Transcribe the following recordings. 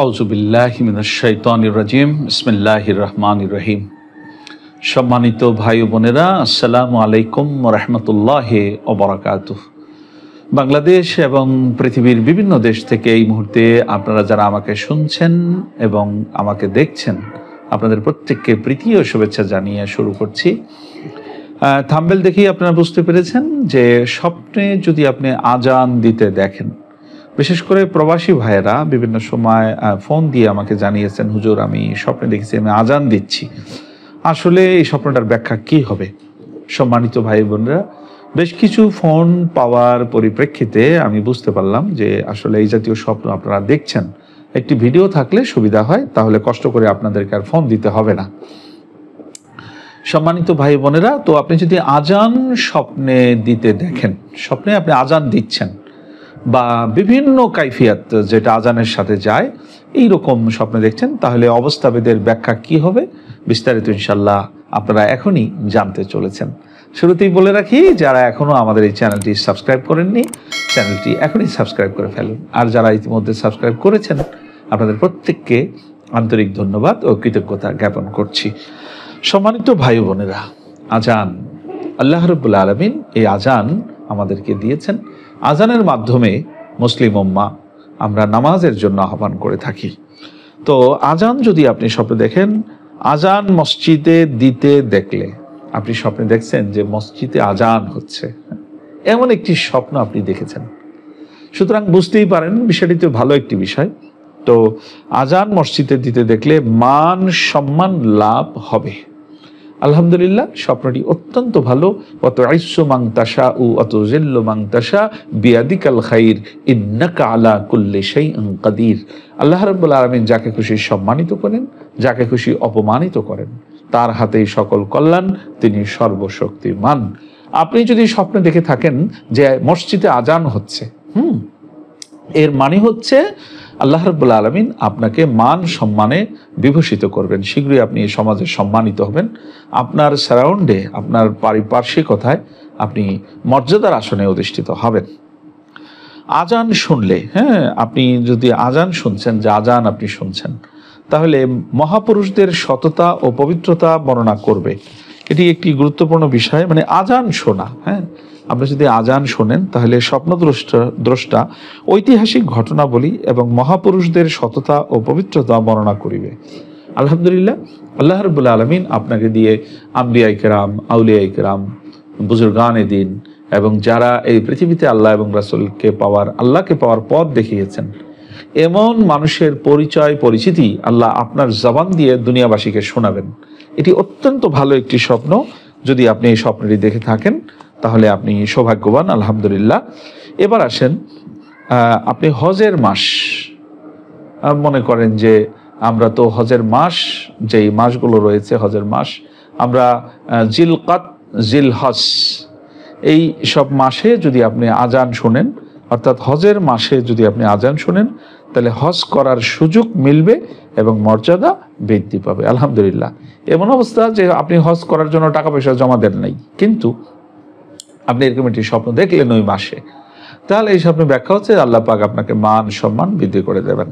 আউজুবিল্লাহিমিনাশাইতানিরাজিম রহমান সম্মানিত ভাই বোনেরা আসসালামু আলাইকুম রহমতুল্লাহ ওবরাকাত বাংলাদেশ এবং পৃথিবীর বিভিন্ন দেশ থেকে এই মুহূর্তে আপনারা যারা আমাকে শুনছেন এবং আমাকে দেখছেন আপনাদের প্রত্যেককে প্রীতি ও শুভেচ্ছা জানিয়ে শুরু করছি থাম্বেল দেখেই আপনারা বুঝতে পেরেছেন যে স্বপ্নে যদি আপনি আজান দিতে দেখেন বিশেষ করে প্রবাসী ভাইয়েরা বিভিন্ন সময় ফোন দিয়ে আমাকে জানিয়েছেন হুজুর আমি স্বপ্নে দেখেছি আমি আজান দিচ্ছি আসলে এই স্বপ্নটার ব্যাখ্যা কি হবে সম্মানিত ভাই বোনরা বেশ কিছু ফোন পাওয়ার পরিপ্রেক্ষিতে আমি বুঝতে পারলাম যে আসলে এই জাতীয় স্বপ্ন আপনারা দেখছেন একটি ভিডিও থাকলে সুবিধা হয় তাহলে কষ্ট করে আপনাদেরকে আর ফোন দিতে হবে না সম্মানিত ভাই বোনেরা তো আপনি যদি আজান স্বপ্নে দিতে দেখেন স্বপ্নে আপনি আজান দিচ্ছেন বা বিভিন্ন কাইফিয়াত যেটা আজানের সাথে যায় এই রকম স্বপ্নে দেখছেন তাহলে অবস্থাবেদের ব্যাখ্যা কি হবে বিস্তারিত ইনশাল্লাহ আপনারা এখনই জানতে চলেছেন শুরুতেই বলে রাখি যারা এখনও আমাদের এই চ্যানেলটি সাবস্ক্রাইব করেননি চ্যানেলটি এখনই সাবস্ক্রাইব করে ফেলুন আর যারা ইতিমধ্যে সাবস্ক্রাইব করেছেন আপনাদের প্রত্যেককে আন্তরিক ধন্যবাদ ও কৃতজ্ঞতা জ্ঞাপন করছি সম্মানিত ভাই বোনেরা আজান আল্লাহ রবুল্লা আলমিন এই আজান আমাদেরকে দিয়েছেন আজানের মাধ্যমে মুসলিম উম্মা আমরা নামাজের জন্য আহ্বান করে থাকি তো আজান যদি আপনি স্বপ্নে দেখেন আজান মসজিদে দিতে দেখলে আপনি স্বপ্নে দেখছেন যে মসজিদে আজান হচ্ছে এমন একটি স্বপ্ন আপনি দেখেছেন সুতরাং বুঝতেই পারেন বিষয়টি তো ভালো একটি বিষয় তো আজান মসজিদে দিতে দেখলে মান সম্মান লাভ হবে আলহামদুলিল্লাহ স্বপ্নটি অত্যন্ত ভালো অত আইস্য মাং তাসা উ অত জেল্লো মাং তাসা বিয়াদিকাল খাইর ইন্নাকা আলা কুল্লে সেই কাদির আল্লাহ রব্বুল আলমিন যাকে খুশি সম্মানিত করেন যাকে খুশি অপমানিত করেন তার হাতেই সকল কল্যাণ তিনি সর্বশক্তিমান আপনি যদি স্বপ্নে দেখে থাকেন যে মসজিদে আজান হচ্ছে হুম এর মানে হচ্ছে আল্লাহ রব্বুল্লা আলমিন আপনাকে মান সম্মানে বিভূষিত করবেন শীঘ্রই আপনি এই সমাজে সম্মানিত হবেন আপনার সারাউন্ডে আপনার পারিপার্শ্বিকতায় আপনি মর্যাদার আসনে অধিষ্ঠিত হবেন আজান শুনলে হ্যাঁ আপনি যদি আজান শুনছেন যে আজান আপনি শুনছেন তাহলে মহাপুরুষদের সততা ও পবিত্রতা বর্ণনা করবে এটি একটি গুরুত্বপূর্ণ বিষয় মানে আজান শোনা হ্যাঁ আপনি যদি আজান শোনেন তাহলে স্বপ্নদ্রষ্টা দ্রষ্টা ঐতিহাসিক ঘটনাবলী এবং মহাপুরুষদের সততা ও পবিত্রতা বর্ণনা করিবে আলহামদুলিল্লাহ আল্লাহ রবুল্লা আলমিন আপনাকে দিয়ে আম্বিয়া ইকরাম আউলিয়া ইকরাম বুজুর্গান দিন এবং যারা এই পৃথিবীতে আল্লাহ এবং রাসুলকে পাওয়ার আল্লাহকে পাওয়ার পথ দেখিয়েছেন এমন মানুষের পরিচয় পরিচিতি আল্লাহ আপনার জবান দিয়ে দুনিয়াবাসীকে শোনাবেন এটি অত্যন্ত ভালো একটি স্বপ্ন যদি আপনি এই স্বপ্নটি দেখে থাকেন তাহলে আপনি সৌভাগ্যবান আলহামদুলিল্লাহ এবার আসেন আপনি হজের মাস মনে করেন যে আমরা তো হজের মাস যেই মাসগুলো রয়েছে হজের মাস আমরা জিলকাত জিল হজ এই সব মাসে যদি আপনি আজান শোনেন অর্থাৎ হজের মাসে যদি আপনি আজান শোনেন তাহলে হজ করার সুযোগ মিলবে এবং মর্যাদা বৃদ্ধি পাবে আলহামদুলিল্লাহ এমন অবস্থা যে আপনি হজ করার জন্য টাকা পয়সা জমা দেন নাই কিন্তু আপনি এরকম একটি স্বপ্ন দেখলেন ওই মাসে তাহলে এই স্বপ্নের ব্যাখ্যা হচ্ছে আল্লাহ পাক আপনাকে মান সম্মান বৃদ্ধি করে দেবেন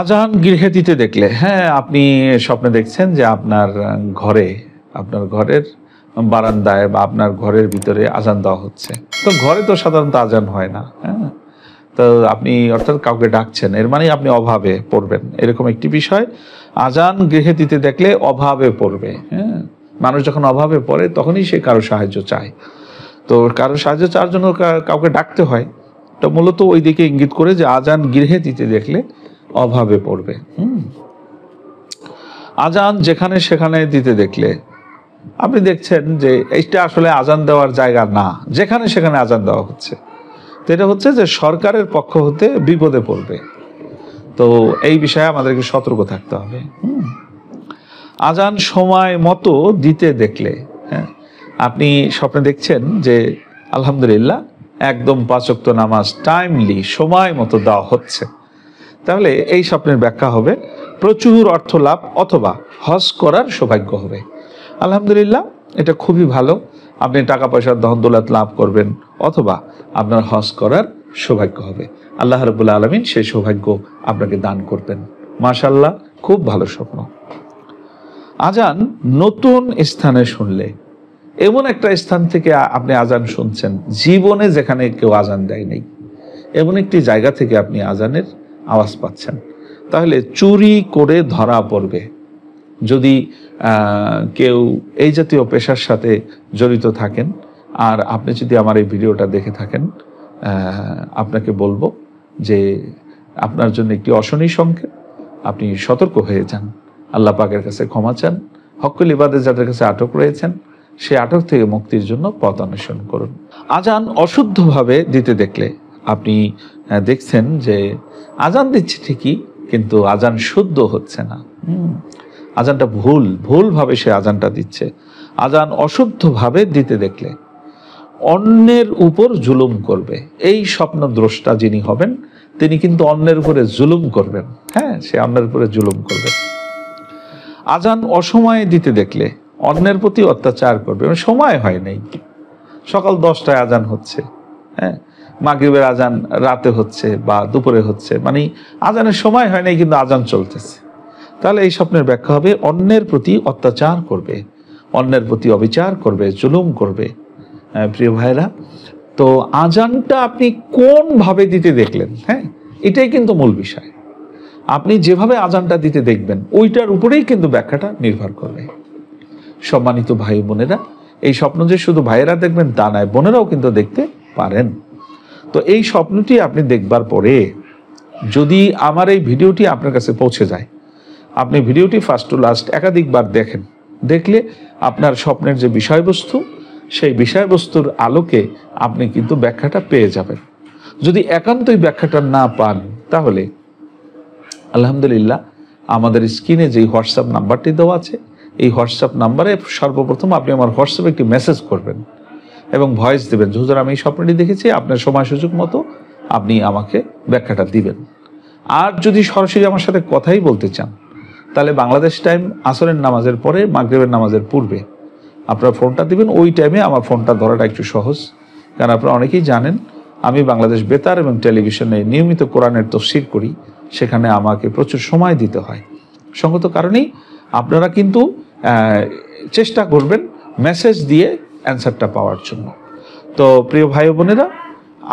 আজান গৃহেতিতে দেখলে হ্যাঁ আপনি স্বপ্নে দেখছেন যে আপনার ঘরে আপনার ঘরের বারান্দায় বা আপনার ঘরের ভিতরে আজান দেওয়া হচ্ছে তো ঘরে তো সাধারণত আজান হয় না হ্যাঁ তো আপনি অর্থাৎ কাউকে ডাকছেন এর মানে আপনি অভাবে পড়বেন এরকম একটি বিষয় আজান গৃহে দিতে দেখলে অভাবে পড়বে হ্যাঁ মানুষ যখন অভাবে পড়ে তখনই সে কারো সাহায্য চায় তো কারো সাহায্য চাওয়ার জন্য কাউকে ডাকতে হয় তো মূলত ওই দিকে ইঙ্গিত করে যে আজান গৃহে দিতে দেখলে অভাবে পড়বে হুম আজান যেখানে সেখানে দিতে দেখলে আপনি দেখছেন যে এইটা আসলে আজান দেওয়ার জায়গা না যেখানে সেখানে আজান দেওয়া হচ্ছে তো এটা হচ্ছে যে সরকারের পক্ষ হতে বিপদে পড়বে তো এই বিষয়ে আমাদেরকে সতর্ক থাকতে হবে হুম আজান সময় মতো দিতে দেখলে হ্যাঁ আপনি স্বপ্নে দেখছেন যে আলহামদুলিল্লাহ একদম পাচক্ত নামাজ টাইমলি সময় মতো দেওয়া হচ্ছে তাহলে এই স্বপ্নের ব্যাখ্যা হবে প্রচুর অর্থ লাভ অথবা হজ করার সৌভাগ্য হবে আলহামদুলিল্লাহ এটা খুবই ভালো আপনি টাকা পয়সার দহন দৌলত লাভ করবেন অথবা আপনার হজ করার সৌভাগ্য হবে আল্লাহ রবুল্লা আলমিন সেই সৌভাগ্য আপনাকে দান করবেন মাশাল্লাহ খুব ভালো স্বপ্ন আজান নতুন স্থানে শুনলে এমন একটা স্থান থেকে আপনি আজান শুনছেন জীবনে যেখানে কেউ আজান দেয় নাই এমন একটি জায়গা থেকে আপনি আজানের আওয়াজ পাচ্ছেন তাহলে চুরি করে ধরা পড়বে যদি কেউ এই জাতীয় পেশার সাথে জড়িত থাকেন আর আপনি যদি আমার এই ভিডিওটা দেখে থাকেন আপনাকে বলবো যে আপনার জন্য একটি অশনি সংকেত আপনি সতর্ক হয়ে যান আল্লাহ পাকের কাছে ক্ষমা চান হকুল ইবাদে যাদের কাছে আটক রয়েছেন সে আটক থেকে মুক্তির জন্য পথ অন্বেষণ করুন আজান অশুদ্ধভাবে দিতে দেখলে আপনি দেখছেন যে আজান দিচ্ছে ঠিকই কিন্তু আজান শুদ্ধ হচ্ছে না আজানটা ভুল ভুলভাবে সে আজানটা দিচ্ছে আজান অশুদ্ধভাবে দিতে দেখলে অন্যের উপর জুলুম করবে এই স্বপ্ন দ্রষ্টা যিনি হবেন তিনি কিন্তু অন্যের উপরে জুলুম করবেন হ্যাঁ সে অন্যের উপরে জুলুম করবেন আজান অসময়ে দিতে দেখলে অন্যের প্রতি অত্যাচার করবে মানে সময় হয় নাই সকাল দশটায় আজান হচ্ছে হ্যাঁ মাগরীবের আজান রাতে হচ্ছে বা দুপুরে হচ্ছে মানে আজানের সময় হয় নাই কিন্তু আজান চলতেছে তাহলে এই স্বপ্নের ব্যাখ্যা হবে অন্যের প্রতি অত্যাচার করবে অন্যের প্রতি অবিচার করবে জুলুম করবে হ্যাঁ, প্রিয় ভাইরা তো আজানটা আপনি কোনভাবে দিতে দেখলেন হ্যাঁ এটাই কিন্তু মূল বিষয় আপনি যেভাবে আজানটা দিতে দেখবেন ওইটার উপরেই কিন্তু ব্যাখ্যাটা নির্ভর করবে সম্মানিত ভাই বোনেরা এই স্বপ্ন যে শুধু ভাইয়েরা দেখবেন তা নয় বোনেরাও কিন্তু দেখতে পারেন তো এই স্বপ্নটি আপনি দেখবার পরে যদি আমার এই ভিডিওটি আপনার কাছে পৌঁছে যায় আপনি ভিডিওটি ফার্স্ট টু লাস্ট একাধিকবার দেখেন দেখলে আপনার স্বপ্নের যে বিষয়বস্তু সেই বিষয়বস্তুর আলোকে আপনি কিন্তু ব্যাখ্যাটা পেয়ে যাবেন যদি একান্তই ব্যাখ্যাটা না পান তাহলে আলহামদুলিল্লাহ আমাদের স্ক্রিনে যে হোয়াটসঅ্যাপ নাম্বারটি দেওয়া আছে এই হোয়াটসঅ্যাপ নাম্বারে সর্বপ্রথম আপনি আমার হোয়াটসঅ্যাপে একটি মেসেজ করবেন এবং ভয়েস দেবেন হুজুর আমি এই স্বপ্নটি দেখেছি আপনার সময় সুযোগ মতো আপনি আমাকে ব্যাখ্যাটা দিবেন আর যদি সরাসরি আমার সাথে কথাই বলতে চান তাহলে বাংলাদেশ টাইম আসরের নামাজের পরে মাগরেবের নামাজের পূর্বে আপনার ফোনটা দিবেন ওই টাইমে আমার ফোনটা ধরাটা একটু সহজ কারণ আপনারা অনেকেই জানেন আমি বাংলাদেশ বেতার এবং টেলিভিশনে নিয়মিত কোরআনের তফসির করি সেখানে আমাকে প্রচুর সময় দিতে হয় সঙ্গত কারণেই আপনারা কিন্তু চেষ্টা করবেন মেসেজ দিয়ে অ্যান্সারটা পাওয়ার জন্য তো প্রিয় ভাই বোনেরা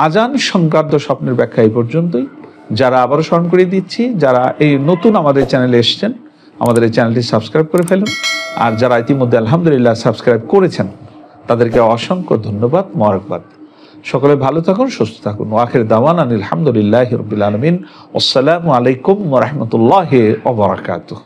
আজান সংক্রান্ত স্বপ্নের ব্যাখ্যা এই পর্যন্তই যারা আবারও স্মরণ করিয়ে দিচ্ছি যারা এই নতুন আমাদের চ্যানেলে এসছেন আমাদের এই চ্যানেলটি সাবস্ক্রাইব করে ফেলুন আর যারা ইতিমধ্যে আলহামদুলিল্লাহ সাবস্ক্রাইব করেছেন তাদেরকে অসংখ্য ধন্যবাদ মরকবাদ সকলে ভালো থাকুন সুস্থ থাকুন ওয়াখের দাওয়ান আনিল আলহামদুলিল্লাহ রবিল আলমিন আসসালামু আলাইকুম রহমতুল্লাহ ওবরাকাতুহ